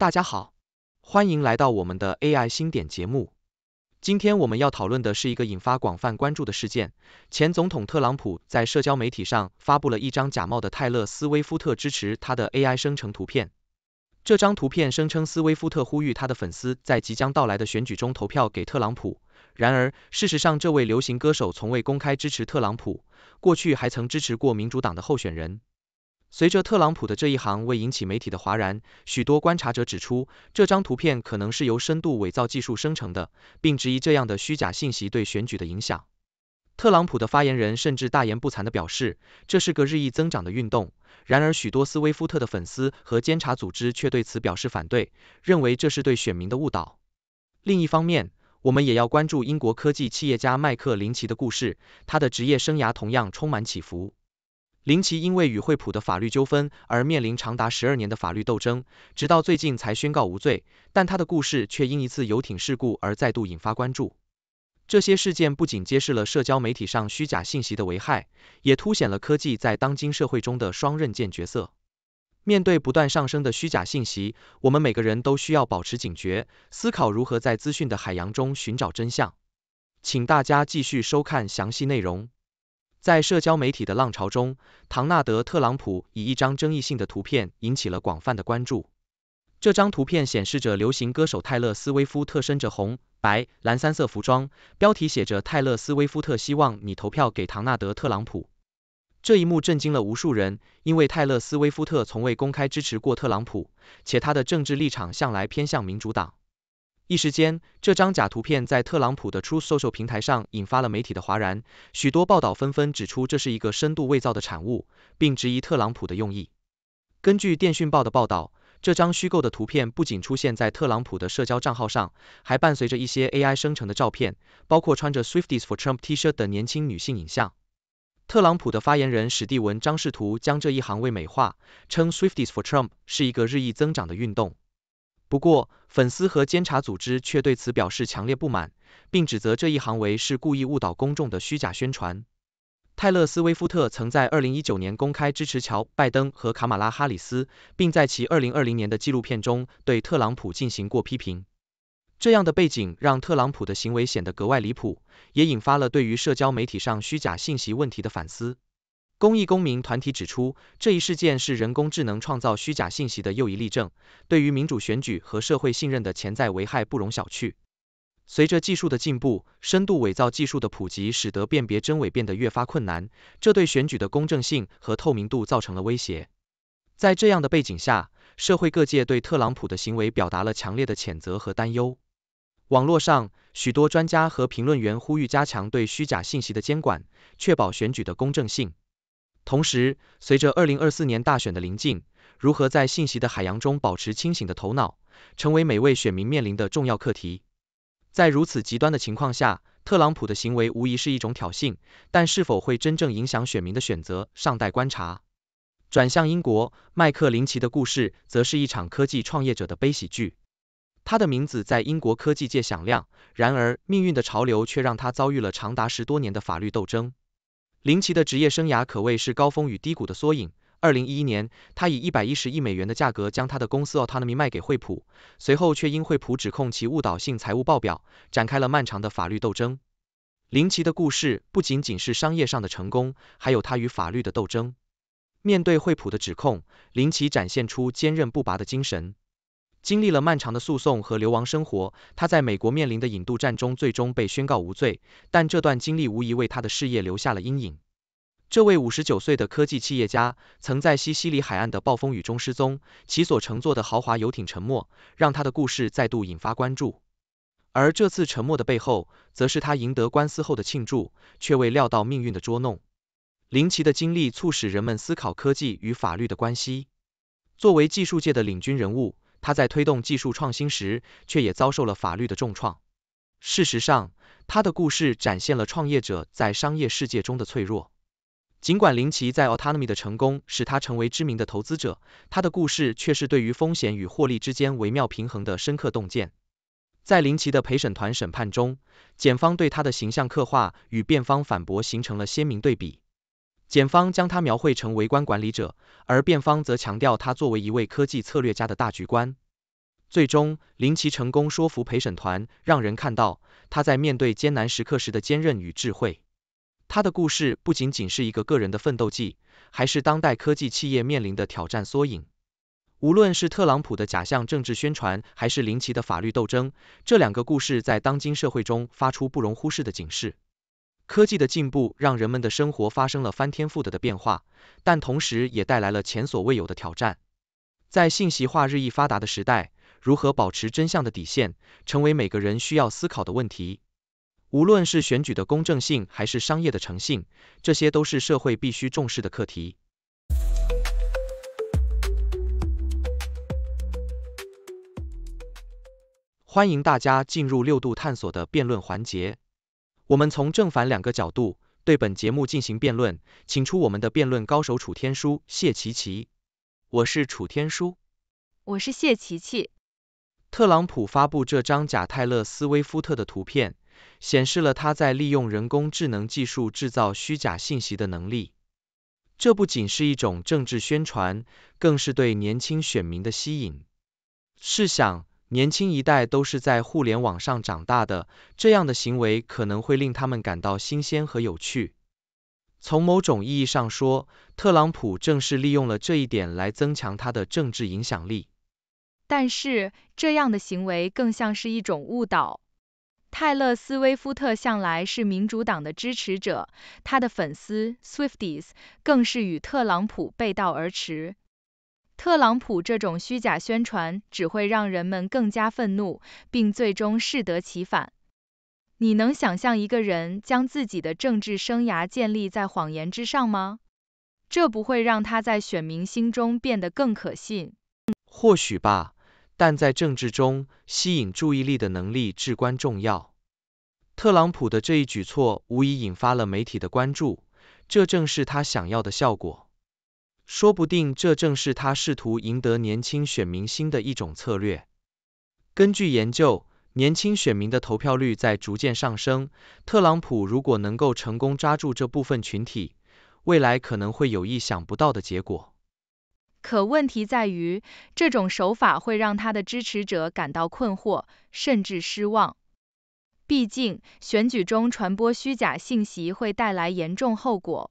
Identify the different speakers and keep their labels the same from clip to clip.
Speaker 1: 大家好，欢迎来到我们的 AI 新点节目。今天我们要讨论的是一个引发广泛关注的事件：前总统特朗普在社交媒体上发布了一张假冒的泰勒·斯威夫特支持他的 AI 生成图片。这张图片声称斯威夫特呼吁他的粉丝在即将到来的选举中投票给特朗普。然而，事实上这位流行歌手从未公开支持特朗普，过去还曾支持过民主党的候选人。随着特朗普的这一行为引起媒体的哗然，许多观察者指出，这张图片可能是由深度伪造技术生成的，并质疑这样的虚假信息对选举的影响。特朗普的发言人甚至大言不惭的表示，这是个日益增长的运动。然而，许多斯威夫特的粉丝和监察组织却对此表示反对，认为这是对选民的误导。另一方面，我们也要关注英国科技企业家麦克林奇的故事，他的职业生涯同样充满起伏。林奇因为与惠普的法律纠纷而面临长达十二年的法律斗争，直到最近才宣告无罪。但他的故事却因一次游艇事故而再度引发关注。这些事件不仅揭示了社交媒体上虚假信息的危害，也凸显了科技在当今社会中的双刃剑角色。面对不断上升的虚假信息，我们每个人都需要保持警觉，思考如何在资讯的海洋中寻找真相。请大家继续收看详细内容。在社交媒体的浪潮中，唐纳德·特朗普以一张争议性的图片引起了广泛的关注。这张图片显示着流行歌手泰勒·斯威夫特身着红、白、蓝三色服装，标题写着“泰勒·斯威夫特希望你投票给唐纳德·特朗普”。这一幕震惊了无数人，因为泰勒·斯威夫特从未公开支持过特朗普，且他的政治立场向来偏向民主党。一时间，这张假图片在特朗普的 Truth Social 平台上引发了媒体的哗然，许多报道纷纷指出这是一个深度伪造的产物，并质疑特朗普的用意。根据电讯报的报道，这张虚构的图片不仅出现在特朗普的社交账号上，还伴随着一些 AI 生成的照片，包括穿着 Swifties for Trump T s h i r t 的年轻女性影像。特朗普的发言人史蒂文张试图将这一行为美化，称 Swifties for Trump 是一个日益增长的运动。不过，粉丝和监察组织却对此表示强烈不满，并指责这一行为是故意误导公众的虚假宣传。泰勒·斯威夫特曾在2019年公开支持乔·拜登和卡马拉·哈里斯，并在其2020年的纪录片中对特朗普进行过批评。这样的背景让特朗普的行为显得格外离谱，也引发了对于社交媒体上虚假信息问题的反思。公益公民团体指出，这一事件是人工智能创造虚假信息的又一例证，对于民主选举和社会信任的潜在危害不容小觑。随着技术的进步，深度伪造技术的普及使得辨别真伪变得越发困难，这对选举的公正性和透明度造成了威胁。在这样的背景下，社会各界对特朗普的行为表达了强烈的谴责和担忧。网络上，许多专家和评论员呼吁加强对虚假信息的监管，确保选举的公正性。同时，随着二零二四年大选的临近，如何在信息的海洋中保持清醒的头脑，成为每位选民面临的重要课题。在如此极端的情况下，特朗普的行为无疑是一种挑衅，但是否会真正影响选民的选择，尚待观察。转向英国，麦克林奇的故事则是一场科技创业者的悲喜剧。他的名字在英国科技界响亮，然而命运的潮流却让他遭遇了长达十多年的法律斗争。林奇的职业生涯可谓是高峰与低谷的缩影。二零一一年，他以一百一十亿美元的价格将他的公司 Autonomy 卖给惠普，随后却因惠普指控其误导性财务报表，展开了漫长的法律斗争。林奇的故事不仅仅是商业上的成功，还有他与法律的斗争。面对惠普的指控，林奇展现出坚韧不拔的精神。经历了漫长的诉讼和流亡生活，他在美国面临的引渡战中最终被宣告无罪，但这段经历无疑为他的事业留下了阴影。这位五十九岁的科技企业家曾在西西里海岸的暴风雨中失踪，其所乘坐的豪华游艇沉没，让他的故事再度引发关注。而这次沉没的背后，则是他赢得官司后的庆祝，却未料到命运的捉弄。林奇的经历促使人们思考科技与法律的关系。作为技术界的领军人物，他在推动技术创新时，却也遭受了法律的重创。事实上，他的故事展现了创业者在商业世界中的脆弱。尽管林奇在 a u t o n o m y 的成功使他成为知名的投资者，他的故事却是对于风险与获利之间微妙平衡的深刻洞见。在林奇的陪审团审判中，检方对他的形象刻画与辩方反驳形成了鲜明对比。检方将他描绘成为官管理者，而辩方则强调他作为一位科技策略家的大局观。最终，林奇成功说服陪审团，让人看到他在面对艰难时刻时的坚韧与智慧。他的故事不仅仅是一个个人的奋斗记，还是当代科技企业面临的挑战缩影。无论是特朗普的假象政治宣传，还是林奇的法律斗争，这两个故事在当今社会中发出不容忽视的警示。科技的进步让人们的生活发生了翻天覆地的变化，但同时也带来了前所未有的挑战。在信息化日益发达的时代，如何保持真相的底线，成为每个人需要思考的问题。无论是选举的公正性，还是商业的诚信，这些都是社会必须重视的课题。欢迎大家进入六度探索的辩论环节。我们从正反两个角度对本节目进行辩论，请出我们的辩论高手楚天舒、谢琪琪。我是楚天舒，我是谢琪琪。特朗普发布这张假泰勒·斯威夫特的图片，显示了他在利用人工智能技术制造虚假信息的能力。这不仅是一种政治宣传，更是对年轻选民的吸引。试想。年轻一代都是在互联网上长大的，这样的行为可能会令他们感到新鲜和有趣。从某种意义上说，特朗普正是利用了这一点来增强他的政治影响力。
Speaker 2: 但是，这样的行为更像是一种误导。泰勒·斯威夫特向来是民主党的支持者，他的粉丝 Swifties 更是与特朗普背道而驰。特朗普这种虚假宣传只会让人们更加愤怒，并最终适得其反。你能想象一个人将自己的政治生涯建立在谎言之上吗？这不会让他在选民心中变得更可信。
Speaker 1: 或许吧，但在政治中，吸引注意力的能力至关重要。特朗普的这一举措无疑引发了媒体的关注，这正是他想要的效果。说不定这正是他试图赢得年轻选民心的一种策略。根据研究，年轻选民的投票率在逐渐上升，特朗普如果能够成功抓住这部分群体，未来可能会有意想不到的结果。
Speaker 2: 可问题在于，这种手法会让他的支持者感到困惑，甚至失望。毕竟，选举中传播虚假信息会带来严重后果。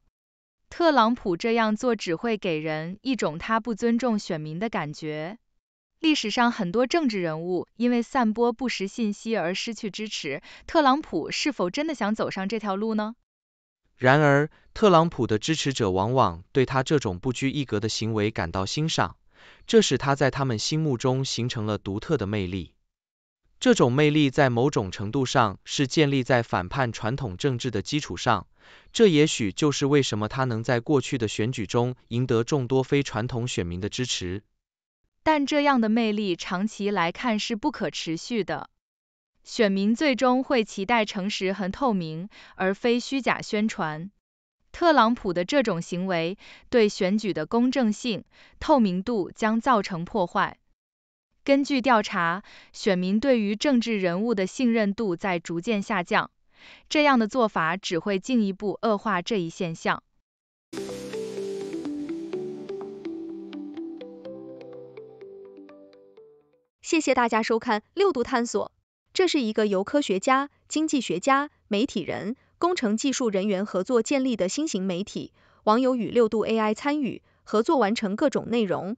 Speaker 2: 特朗普这样做只会给人一种他不尊重选民的感觉。历史上很多政治人物因为散播不实信息而失去支持，特朗普是否真的想走上这条路呢？
Speaker 1: 然而，特朗普的支持者往往对他这种不拘一格的行为感到欣赏，这使他在他们心目中形成了独特的魅力。这种魅力在某种程度上是建立在反叛传统政治的基础上，这也许就是为什么他能在过去的选举中赢得众多非传统选民的支持。
Speaker 2: 但这样的魅力长期来看是不可持续的，选民最终会期待诚实和透明，而非虚假宣传。特朗普的这种行为对选举的公正性、透明度将造成破坏。根据调查，选民对于政治人物的信任度在逐渐下降，这样的做法只会进一步恶化这一现象。谢谢大家收看六度探索，这是一个由科学家、经济学家、媒体人、工程技术人员合作建立的新型媒体，网友与六度 AI 参与合作完成各种内容。